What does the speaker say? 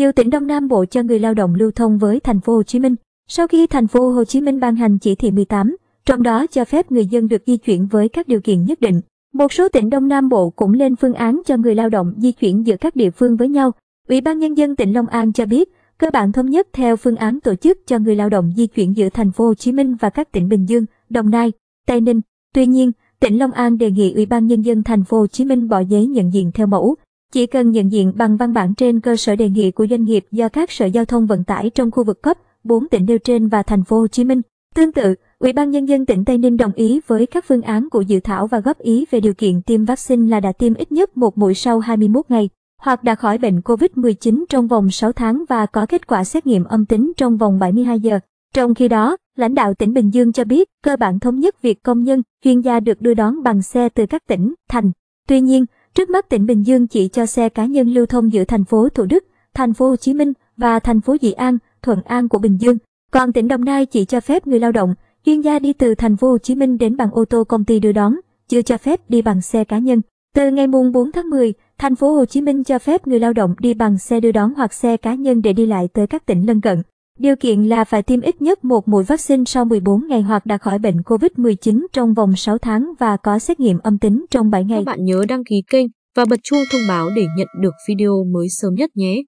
nhiều tỉnh Đông Nam Bộ cho người lao động lưu thông với thành phố Hồ Chí Minh. Sau khi thành phố Hồ Chí Minh ban hành chỉ thị 18, trong đó cho phép người dân được di chuyển với các điều kiện nhất định. Một số tỉnh Đông Nam Bộ cũng lên phương án cho người lao động di chuyển giữa các địa phương với nhau. Ủy ban nhân dân tỉnh Long An cho biết, cơ bản thống nhất theo phương án tổ chức cho người lao động di chuyển giữa thành phố Hồ Chí Minh và các tỉnh Bình Dương, Đồng Nai, Tây Ninh. Tuy nhiên, tỉnh Long An đề nghị Ủy ban nhân dân thành phố Hồ Chí Minh bỏ giấy nhận diện theo mẫu chỉ cần nhận diện bằng văn bản trên cơ sở đề nghị của doanh nghiệp do các sở giao thông vận tải trong khu vực cấp 4 tỉnh nêu trên và thành phố Hồ Chí Minh. Tương tự, Ủy ban Nhân dân tỉnh Tây Ninh đồng ý với các phương án của dự thảo và góp ý về điều kiện tiêm vaccine là đã tiêm ít nhất một mũi sau 21 ngày, hoặc đã khỏi bệnh COVID-19 trong vòng 6 tháng và có kết quả xét nghiệm âm tính trong vòng 72 giờ. Trong khi đó, lãnh đạo tỉnh Bình Dương cho biết cơ bản thống nhất việc công nhân, chuyên gia được đưa đón bằng xe từ các tỉnh, thành. Tuy nhiên, Trước mắt tỉnh Bình Dương chỉ cho xe cá nhân lưu thông giữa thành phố Thủ Đức, thành phố Hồ Chí Minh và thành phố Dị An, Thuận An của Bình Dương. Còn tỉnh Đồng Nai chỉ cho phép người lao động, chuyên gia đi từ thành phố Hồ Chí Minh đến bằng ô tô công ty đưa đón, chưa cho phép đi bằng xe cá nhân. Từ ngày mùng 4 tháng 10, thành phố Hồ Chí Minh cho phép người lao động đi bằng xe đưa đón hoặc xe cá nhân để đi lại tới các tỉnh lân cận. Điều kiện là phải tiêm ít nhất một mũi vaccine sau 14 ngày hoặc đã khỏi bệnh COVID-19 trong vòng 6 tháng và có xét nghiệm âm tính trong 7 ngày. Các bạn nhớ đăng ký kênh và bật chuông thông báo để nhận được video mới sớm nhất nhé.